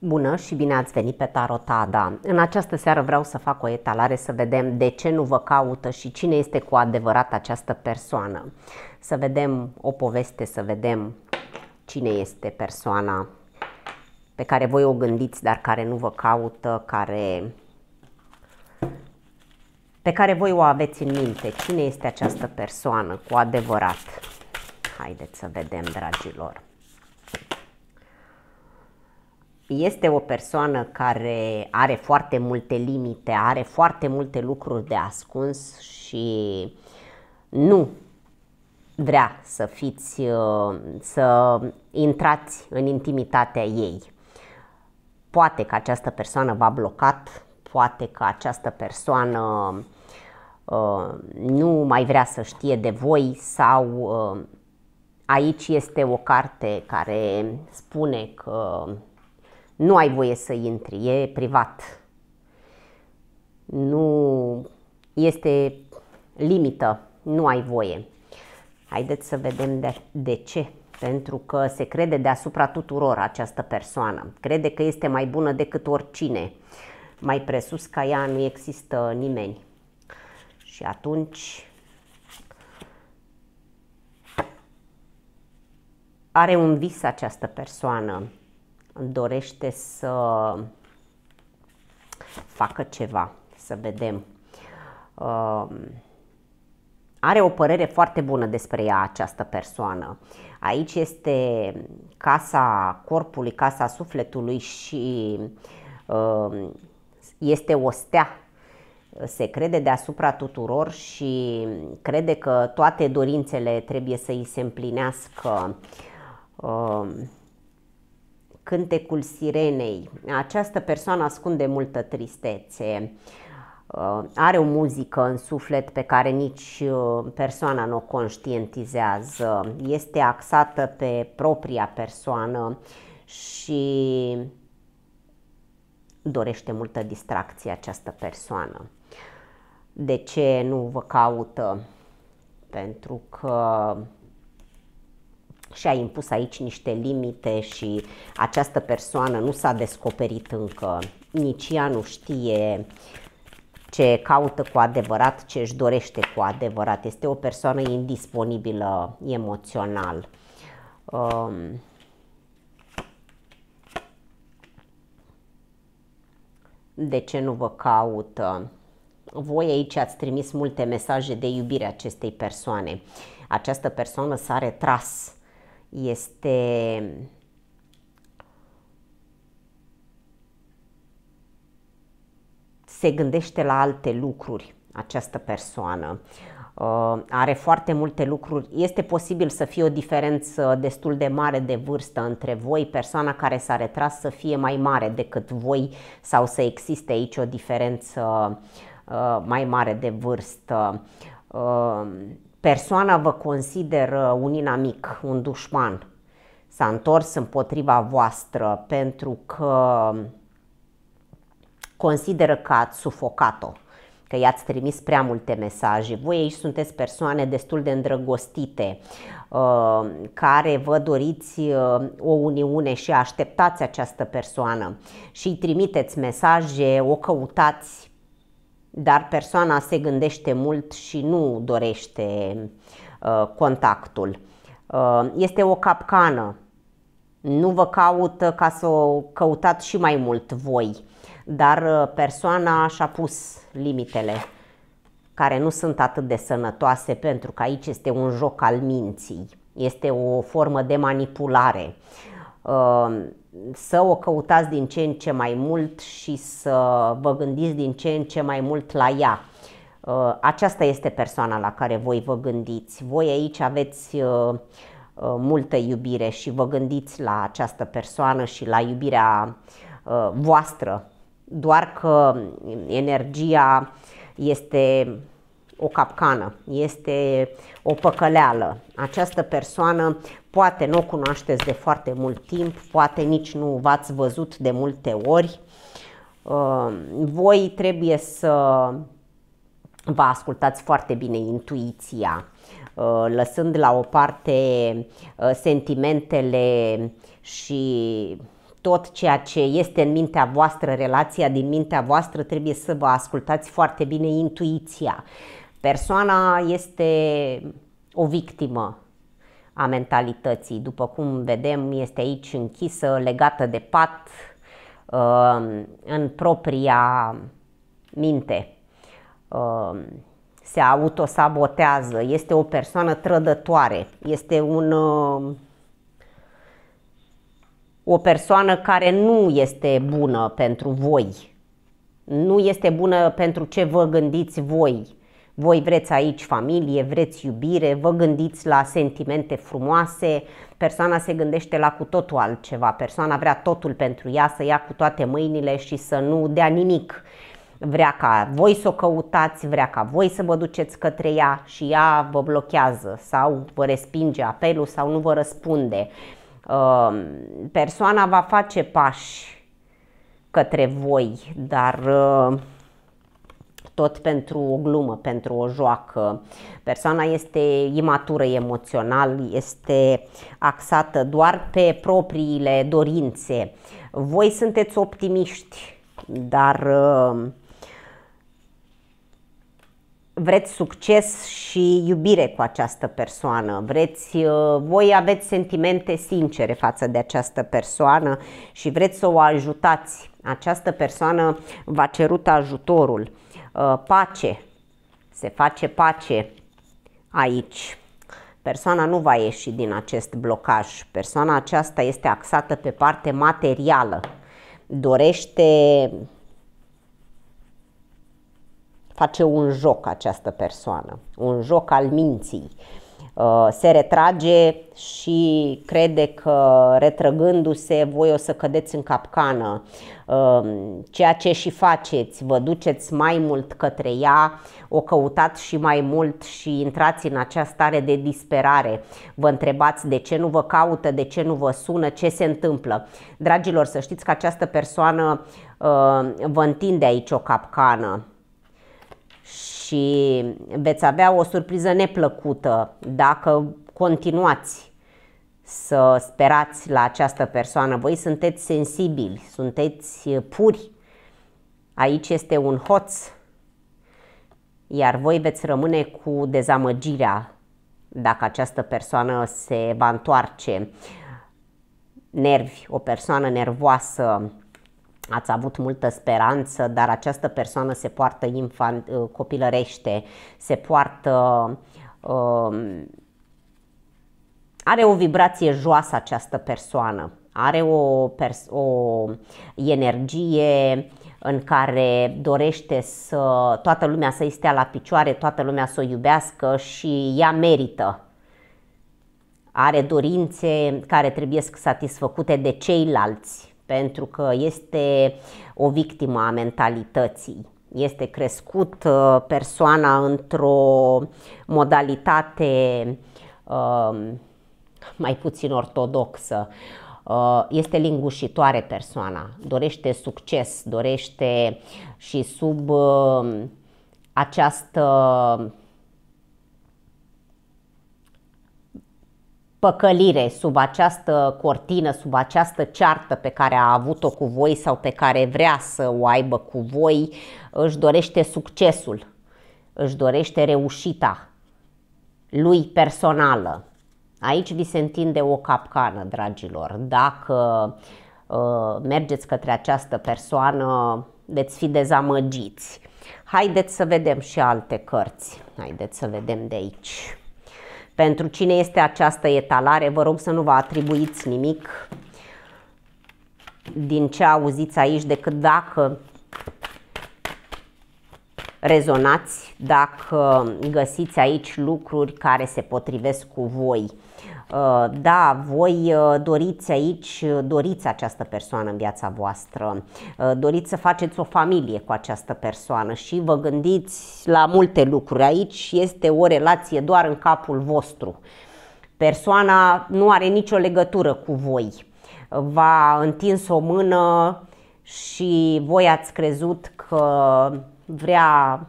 Bună și bine ați venit pe Tarotada! În această seară vreau să fac o etalare să vedem de ce nu vă caută și cine este cu adevărat această persoană. Să vedem o poveste, să vedem cine este persoana pe care voi o gândiți, dar care nu vă caută, care... pe care voi o aveți în minte. Cine este această persoană cu adevărat? Haideți să vedem, dragilor! este o persoană care are foarte multe limite, are foarte multe lucruri de ascuns și nu vrea să fiți, uh, să intrați în intimitatea ei. Poate că această persoană v-a blocat, poate că această persoană uh, nu mai vrea să știe de voi sau uh, aici este o carte care spune că nu ai voie să intri, e privat. Nu este limită, nu ai voie. Haideți să vedem de, de ce. Pentru că se crede deasupra tuturor această persoană. Crede că este mai bună decât oricine. Mai presus ca ea nu există nimeni. Și atunci are un vis această persoană dorește să facă ceva, să vedem. Uh, are o părere foarte bună despre ea această persoană. Aici este casa corpului, casa sufletului și um, este o stea. Se crede deasupra tuturor și crede că toate dorințele trebuie să îi se împlinească. Um, Cântecul sirenei. Această persoană ascunde multă tristețe. Uh, are o muzică în suflet pe care nici uh, persoana nu o conștientizează. Este axată pe propria persoană și dorește multă distracție această persoană. De ce nu vă caută? Pentru că și a impus aici niște limite și această persoană nu s-a descoperit încă, nici ea nu știe ce caută cu adevărat, ce își dorește cu adevărat. Este o persoană indisponibilă emoțional. Um, de ce nu vă caută? Voi aici ați trimis multe mesaje de iubire acestei persoane. Această persoană s-a retras este se gândește la alte lucruri această persoană. Uh, are foarte multe lucruri. Este posibil să fie o diferență destul de mare de vârstă între voi, persoana care s-a retras să fie mai mare decât voi sau să existe aici o diferență uh, mai mare de vârstă. Uh, persoana vă consideră un inamic, un dușman, s-a întors împotriva voastră pentru că consideră că ați sufocat-o, că i-ați trimis prea multe mesaje. Voi aici sunteți persoane destul de îndrăgostite, uh, care vă doriți uh, o uniune și așteptați această persoană și îi trimiteți mesaje, o căutați dar persoana se gândește mult și nu dorește uh, contactul. Uh, este o capcană. Nu vă caut ca să o căutați și mai mult voi, dar uh, persoana și-a pus limitele care nu sunt atât de sănătoase pentru că aici este un joc al minții, este o formă de manipulare să o căutați din ce în ce mai mult și să vă gândiți din ce în ce mai mult la ea. Uh, aceasta este persoana la care voi vă gândiți. Voi aici aveți uh, uh, multă iubire și vă gândiți la această persoană și la iubirea voastră, doar că energia este o capcană, este o păcăleală. Această persoană poate nu o cunoașteți de foarte mult timp, poate nici nu v-ați văzut de multe ori. Uh, voi trebuie să vă ascultați foarte bine intuiția, uh, lăsând la o parte uh, sentimentele și tot ceea ce este în mintea voastră, relația din mintea voastră, trebuie să vă ascultați foarte bine intuiția. Persoana este o victimă a mentalității. După cum vedem, este aici închisă, legată de pat, uh, în propria minte. Uh, se autosabotează, este o persoană trădătoare, este un, uh, o persoană care nu este bună pentru voi, nu este bună pentru ce vă gândiți voi, voi vreți aici familie, vreți iubire, vă gândiți la sentimente frumoase, persoana se gândește la cu totul altceva, persoana vrea totul pentru ea, să ia cu toate mâinile și să nu dea nimic. Vrea ca voi să o căutați, vrea ca voi să vă duceți către ea și ea vă blochează sau vă respinge apelul sau nu vă răspunde. Ehm, persoana va face pași către voi, dar uh, tot pentru o glumă, pentru o joacă. Persoana este imatură emoțional, este axată doar pe propriile dorințe. Voi sunteți optimiști, dar uh, vreți succes și iubire cu această persoană, vreți, uh, voi aveți sentimente sincere față de această persoană și vreți să o ajutați. Această persoană v-a cerut ajutorul. Uh, pace, se face pace aici. Persoana nu va ieși din acest blocaj. Persoana aceasta este axată pe parte materială. Dorește face un joc această persoană, un joc al minții. Uh, se retrage și crede că retrăgându-se voi o să cădeți în capcană. Uh, ceea ce și faceți, vă duceți mai mult către ea, o căutați și mai mult și intrați în această stare de disperare. Vă întrebați de ce nu vă caută, de ce nu vă sună, ce se întâmplă. Dragilor, să știți că această persoană uh, vă întinde aici o capcană și veți avea o surpriză neplăcută dacă continuați să sperați la această persoană. Voi sunteți sensibili, sunteți puri. Aici este un hoț, iar voi veți rămâne cu dezamăgirea dacă această persoană se va întoarce. Nervi, o persoană nervoasă, ați avut multă speranță, dar această persoană se poartă infant, uh, copilărește, se poartă... Uh, are o vibrație joasă această persoană, are o, pers- o energie în care dorește să toată lumea să-i stea la picioare, toată lumea să o iubească și ea merită. Are dorințe care trebuie să satisfăcute de ceilalți pentru că este o victimă a mentalității. Este crescut uh, persoana într-o modalitate um, mai puțin ortodoxă. Uh, este lingușitoare persoana, dorește succes, dorește și sub um, această păcălire sub această cortină, sub această ceartă pe care a avut-o cu voi sau pe care vrea să o aibă cu voi, își dorește succesul, își dorește reușita lui personală. Aici vi se întinde o capcană, dragilor. Dacă uh, mergeți către această persoană, veți fi dezamăgiți. Haideți să vedem și alte cărți. Haideți să vedem de aici. Pentru cine este această etalare, vă rog să nu vă atribuiți nimic din ce auziți aici decât dacă rezonați, dacă găsiți aici lucruri care se potrivesc cu voi. Uh, da, voi uh, doriți aici, uh, doriți această persoană în viața voastră, doriți să faceți o familie cu această persoană și vă gândiți la multe lucruri. Aici este o relație doar în capul vostru. Persoana nu are nicio legătură cu voi. V-a întins o mână și voi ați crezut că vrea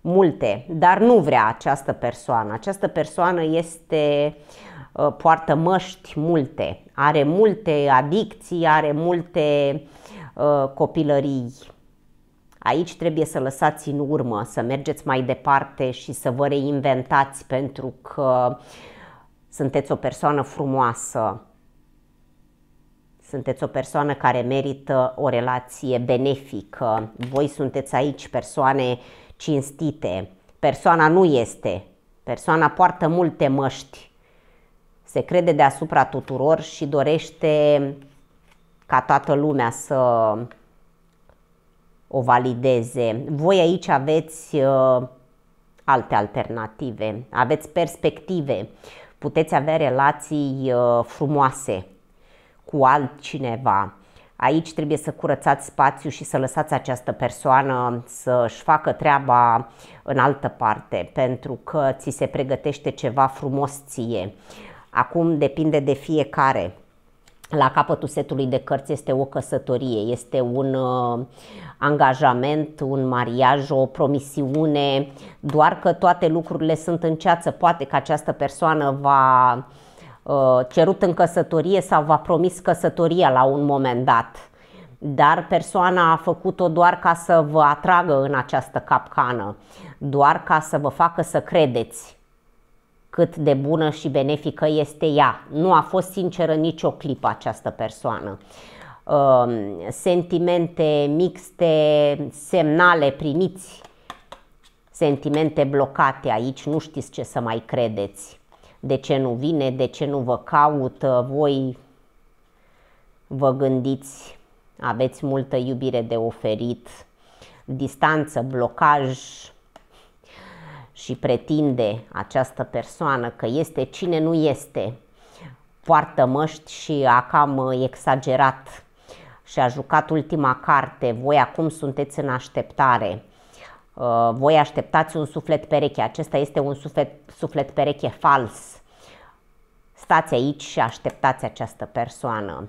multe, dar nu vrea această persoană. Această persoană este uh, Uh, poartă măști multe, are multe adicții, are multe uh, copilării. Aici trebuie să lăsați în urmă, să mergeți mai departe și să vă reinventați pentru că sunteți o persoană frumoasă, sunteți o persoană care merită o relație benefică, voi sunteți aici persoane cinstite, persoana nu este, persoana poartă multe măști, se crede deasupra tuturor și dorește ca toată lumea să o valideze. Voi aici aveți uh, alte alternative, aveți perspective, puteți avea relații uh, frumoase cu altcineva. Aici trebuie să curățați spațiu și să lăsați această persoană să-și facă treaba în altă parte, pentru că ți se pregătește ceva frumos ție. Uh, Acum depinde de fiecare. La capătul setului de cărți este o căsătorie, este un uh, angajament, un mariaj, o promisiune, doar că toate lucrurile sunt în ceață. Poate că această persoană va uh, cerut în căsătorie sau va promis căsătoria la un moment dat dar persoana a făcut-o doar ca să vă atragă în această capcană, doar ca să vă facă să credeți cât de bună și benefică este ea. Nu a fost sinceră nicio clipă această persoană. Um, sentimente mixte, semnale primiți, sentimente blocate aici, nu știți ce să mai credeți. De ce nu vine, de ce nu vă caută, voi vă gândiți, aveți multă iubire de oferit, distanță, blocaj, și pretinde această persoană că este cine nu este, poartă măști și a cam exagerat și a jucat ultima carte, voi acum sunteți în așteptare, uh, voi așteptați un suflet pereche, acesta este un suflet, suflet pereche fals, stați aici și așteptați această persoană.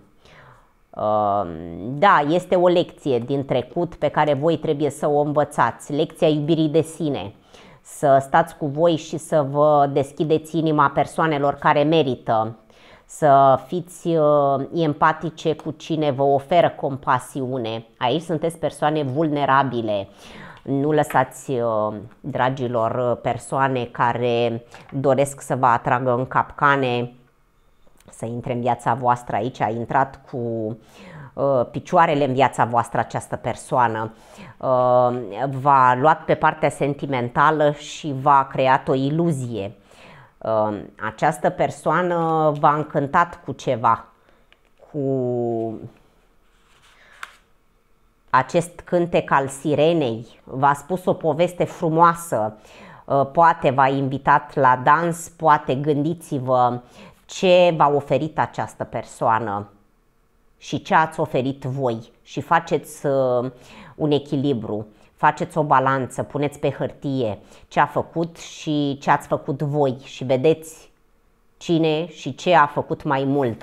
Uh, da, este o lecție din trecut pe care voi trebuie să o învățați, lecția iubirii de sine – să stați cu voi și să vă deschideți inima persoanelor care merită, să fiți uh, empatice cu cine vă oferă compasiune. Aici sunteți persoane vulnerabile. Nu lăsați, uh, dragilor, uh, persoane care doresc să vă atragă în capcane să intre în viața voastră. Aici a intrat cu uh, Uh, picioarele în viața voastră această persoană. Uh, v-a luat pe partea sentimentală și v-a creat o iluzie. Uh, această persoană v-a încântat cu ceva, cu acest cântec al sirenei, v-a spus o poveste frumoasă, poate v-a invitat la dans, poate gândiți-vă ce v-a oferit această persoană și ce ați oferit voi și faceți uh, un echilibru, faceți o balanță, puneți pe hârtie ce a făcut și ce ați făcut voi și vedeți cine și ce a făcut mai mult.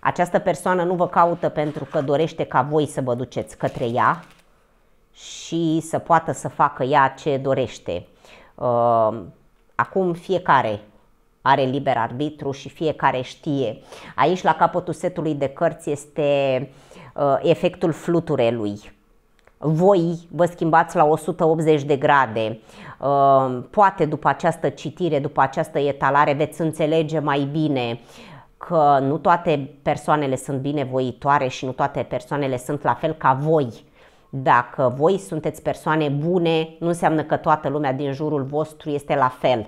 Această persoană nu vă caută pentru că dorește ca voi să vă duceți către ea și să poată să facă ea ce dorește. Uh, acum fiecare are liber arbitru și fiecare știe. Aici, la capătul setului de cărți, este uh, efectul fluturelui. Voi vă schimbați la 180 de grade. Uh, poate după această citire, după această etalare, veți înțelege mai bine că nu toate persoanele sunt binevoitoare și nu toate persoanele sunt la fel ca voi. Dacă voi sunteți persoane bune, nu înseamnă că toată lumea din jurul vostru este la fel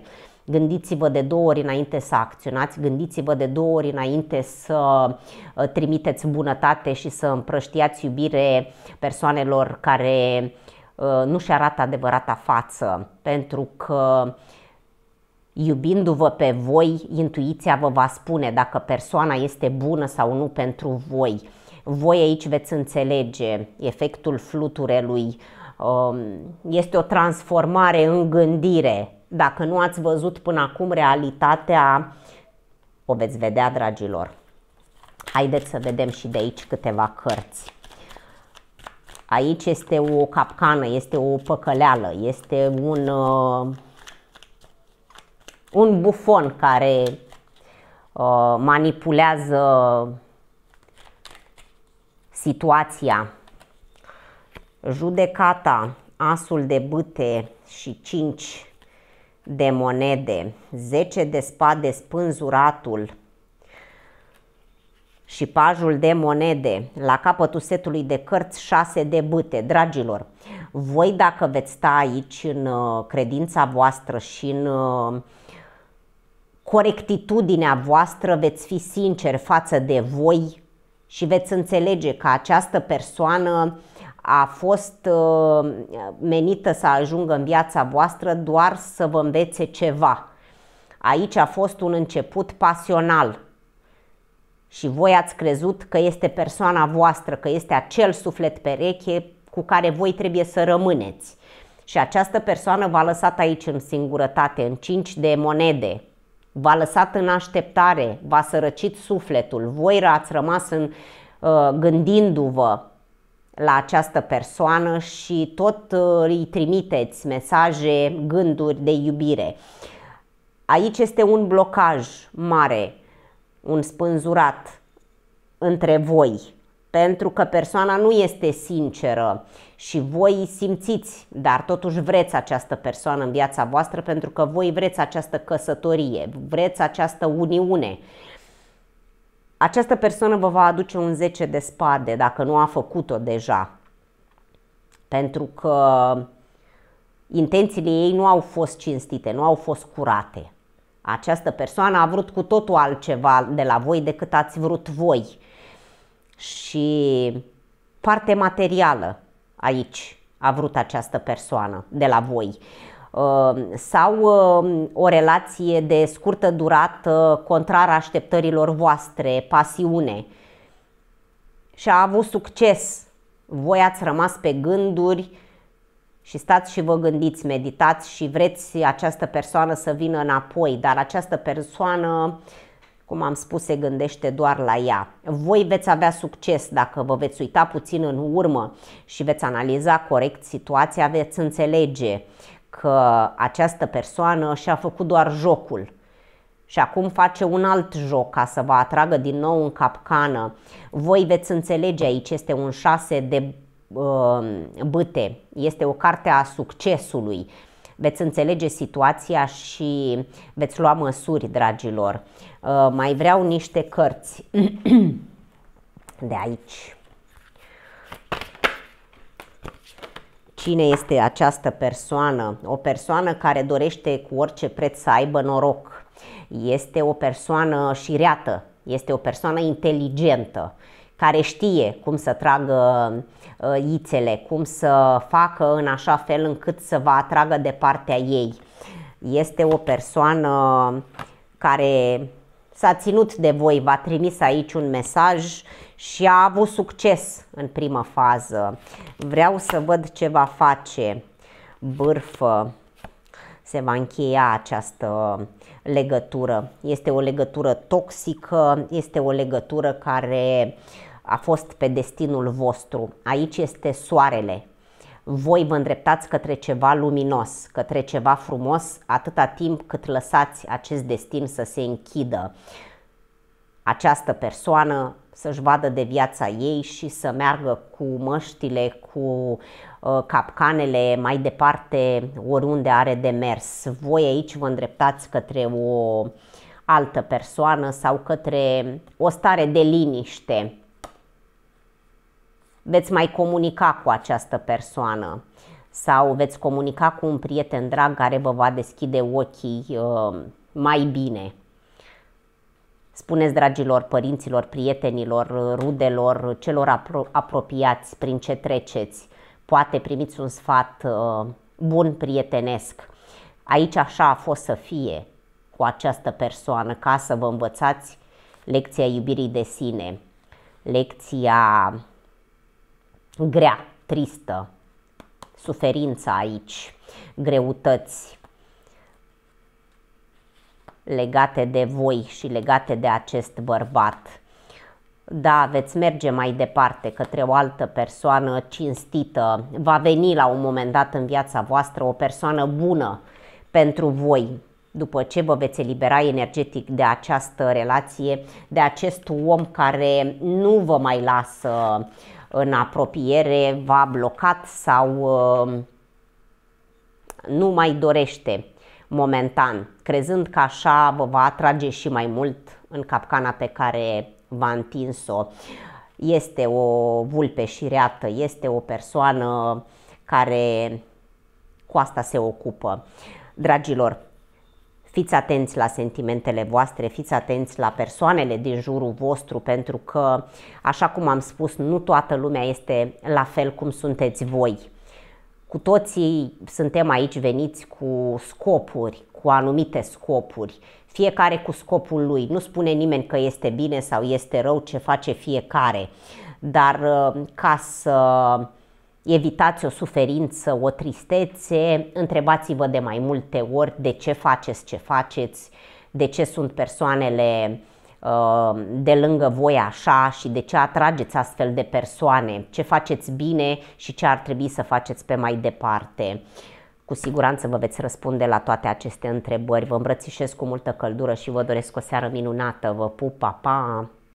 gândiți-vă de două ori înainte să acționați, gândiți-vă de două ori înainte să uh, trimiteți bunătate și să împrăștiați iubire persoanelor care uh, nu și arată adevărata față, pentru că iubindu-vă pe voi, intuiția vă va spune dacă persoana este bună sau nu pentru voi. Voi aici veți înțelege efectul fluturelui, um, este o transformare în gândire dacă nu ați văzut până acum realitatea, o veți vedea, dragilor. Haideți să vedem și de aici câteva cărți. Aici este o capcană, este o păcăleală, este un, uh, un bufon care uh, manipulează situația. Judecata, asul de bâte și cinci de monede, 10 de spade spânzuratul și pajul de monede, la capătul setului de cărți 6 de bâte. Dragilor, voi dacă veți sta aici în uh, credința voastră și în uh, corectitudinea voastră, veți fi sinceri față de voi și veți înțelege că această persoană a fost uh, menită să ajungă în viața voastră doar să vă învețe ceva. Aici a fost un început pasional și voi ați crezut că este persoana voastră, că este acel suflet pereche cu care voi trebuie să rămâneți. Și această persoană v-a lăsat aici în singurătate, în cinci de monede, v-a lăsat în așteptare, v-a sărăcit sufletul, voi ați rămas în, uh, gândindu-vă, la această persoană și tot uh, îi trimiteți mesaje, gânduri de iubire. Aici este un blocaj mare, un spânzurat între voi, pentru că persoana nu este sinceră și voi simțiți, dar totuși vreți această persoană în viața voastră pentru că voi vreți această căsătorie, vreți această uniune această persoană vă va aduce un 10 de spade dacă nu a făcut-o deja, pentru că intențiile ei nu au fost cinstite, nu au fost curate. Această persoană a vrut cu totul altceva de la voi decât ați vrut voi. Și parte materială aici a vrut această persoană de la voi. Ehm, sau ehm, o relație de scurtă durată contrar așteptărilor voastre, pasiune și a avut succes, voi ați rămas pe gânduri și stați și vă gândiți, meditați și vreți această persoană să vină înapoi, dar această persoană, cum am spus, se gândește doar la ea. Voi veți avea succes dacă vă veți uita puțin în urmă și veți analiza corect situația, veți înțelege că această persoană și-a făcut doar jocul și acum face un alt joc ca să vă atragă din nou în capcană. Voi veți înțelege aici, este un șase de uh, băte, este o carte a succesului. Veți înțelege situația și veți lua măsuri, dragilor. Uh, mai vreau niște cărți de aici. Cine este această persoană? O persoană care dorește cu orice preț să aibă noroc. Este o persoană șireată, este o persoană inteligentă, care știe cum să tragă uh, ițele, cum să facă în așa fel încât să vă atragă de partea ei. Este o persoană care s-a ținut de voi, v-a trimis aici un mesaj și a avut succes în prima fază. Vreau să văd ce va face bârfă, se va încheia această legătură. Este o legătură toxică, este o legătură care a fost pe destinul vostru. Aici este soarele, voi vă îndreptați către ceva luminos, către ceva frumos, atâta timp cât lăsați acest destin să se închidă. Această persoană să-și vadă de viața ei și să meargă cu măștile, cu ă, capcanele mai departe, oriunde are de mers. Voi aici vă îndreptați către o altă persoană sau către o stare de liniște, veți mai comunica cu această persoană sau veți comunica cu un prieten drag care vă va deschide ochii uh, mai bine. Spuneți, dragilor, părinților, prietenilor, uh, rudelor, uh, celor apro- apropiați prin ce treceți. Poate primiți un sfat uh, bun, prietenesc. Aici așa a fost să fie cu această persoană, ca să vă învățați lecția iubirii de sine, lecția grea, tristă, suferința aici, greutăți legate de voi și legate de acest bărbat. Da, veți merge mai departe către o altă persoană cinstită. Va veni la un moment dat în viața voastră o persoană bună pentru voi, după ce vă veți elibera energetic de această relație, de acest om care nu vă mai lasă uh, în apropiere v-a blocat sau uh, nu mai dorește momentan, crezând că așa vă va atrage și mai mult în capcana pe care v-a întins-o. Este o vulpe și reată, este o persoană care cu asta se ocupă. Dragilor, Fiți atenți la sentimentele voastre, fiți atenți la persoanele din jurul vostru, pentru că, așa cum am spus, nu toată lumea este la fel cum sunteți voi. Cu toții suntem aici veniți cu scopuri, cu anumite scopuri, fiecare cu scopul lui. Nu spune nimeni că este bine sau este rău ce face fiecare, dar uh, ca să evitați o suferință, o tristețe, întrebați-vă de mai multe ori de ce faceți ce faceți, de ce sunt persoanele uh, de lângă voi așa și de ce atrageți astfel de persoane, ce faceți bine și ce ar trebui să faceți pe mai departe. Cu siguranță vă veți răspunde la toate aceste întrebări. Vă îmbrățișez cu multă căldură și vă doresc o seară minunată. Vă pup, pa, pa!